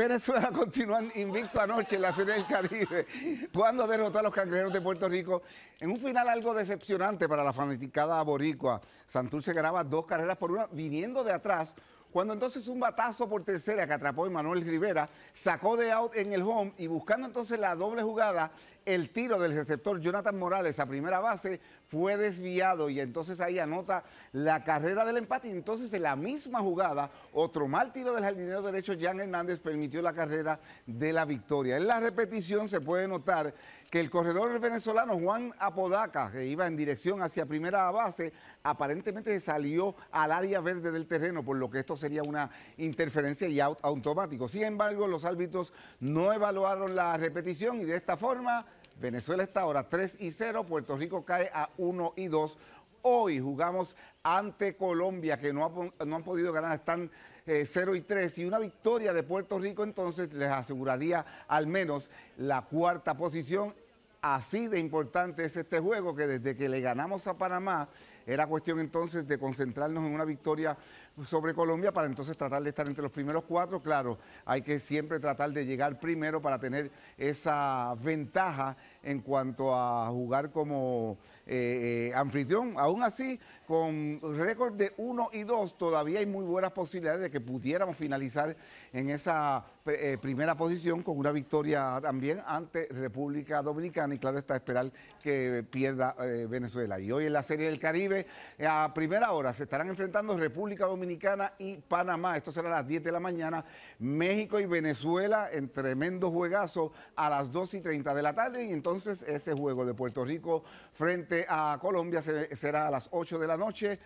Venezuela continúa invicto anoche en la Serie del Caribe, cuando derrotó a los cangrejeros de Puerto Rico en un final algo decepcionante para la fanaticada boricua. Santurce graba dos carreras por una, viniendo de atrás, cuando entonces un batazo por tercera que atrapó Emanuel Rivera sacó de out en el home y buscando entonces la doble jugada, el tiro del receptor Jonathan Morales a primera base fue desviado y entonces ahí anota la carrera del empate. Y entonces en la misma jugada, otro mal tiro del jardinero derecho, Jan Hernández, permitió la carrera de la victoria. En la repetición se puede notar que el corredor venezolano Juan Apodaca, que iba en dirección hacia primera base, aparentemente salió al área verde del terreno, por lo que esto sería una interferencia y automático. Sin embargo, los árbitros no evaluaron la repetición y de esta forma Venezuela está ahora 3 y 0, Puerto Rico cae a 1 y 2. Hoy jugamos ante Colombia, que no, han podido ganar, están 0 eh, y 3. Y una victoria de Puerto Rico entonces les aseguraría al menos la cuarta posición Así de importante es este juego que desde que le ganamos a Panamá era cuestión entonces de concentrarnos en una victoria sobre Colombia para entonces tratar de estar entre los primeros cuatro. Claro, hay que siempre tratar de llegar primero para tener esa ventaja en cuanto a jugar como eh, eh, anfitrión. Aún así, con récord de 1 y 2, todavía hay muy buenas posibilidades de que pudiéramos finalizar en esa eh, primera posición con una victoria también ante República Dominicana y claro está esperar que pierda eh, Venezuela. Y hoy en la Serie del Caribe, eh, a primera hora, se estarán enfrentando República Dominicana y Panamá. Esto será a las 10 de la mañana. México y Venezuela en tremendo juegazo a las 2 y 30 de la tarde. Y entonces ese juego de Puerto Rico frente a Colombia será a las 8 de la noche.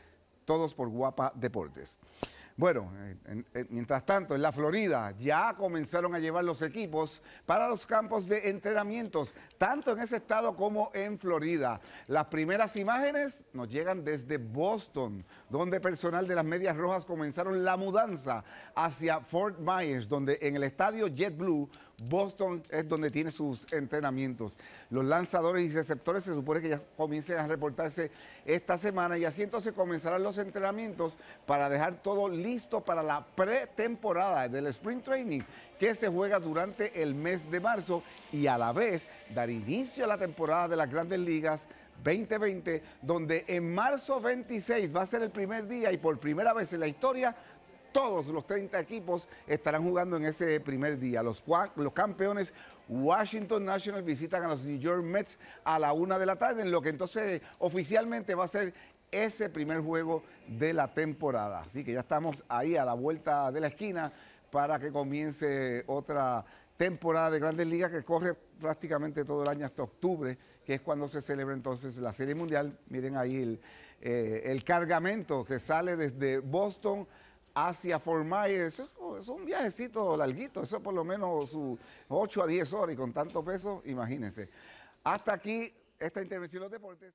Todos por Guapa Deportes. Bueno, eh, eh, mientras tanto, en la Florida ya comenzaron a llevar los equipos para los campos de entrenamientos, tanto en ese estado como en Florida. Las primeras imágenes nos llegan desde Boston, donde personal de las Medias Rojas comenzaron la mudanza hacia Fort Myers, donde en el estadio JetBlue Boston es donde tiene sus entrenamientos. Los lanzadores y receptores se supone que ya comiencen a reportarse esta semana y así entonces comenzarán los entrenamientos para dejar todo listo para la pretemporada del Spring Training que se juega durante el mes de marzo y a la vez dar inicio a la temporada de las grandes ligas 2020, donde en marzo 26 va a ser el primer día y por primera vez en la historia todos los 30 equipos estarán jugando en ese primer día. Los, campeones Washington National visitan a los New York Mets a la una de la tarde, en lo que entonces oficialmente va a ser ese primer juego de la temporada. Así que ya estamos ahí a la vuelta de la esquina para que comience otra temporada de Grandes Ligas que corre prácticamente todo el año hasta octubre, que es cuando se celebra entonces la Serie Mundial. Miren ahí el eh, cargamento que sale desde Boston hacia Fort Myers. es un viajecito larguito, eso por lo menos 8 a 10 horas y con tanto peso, imagínense. Hasta aquí esta intervención de los deportes.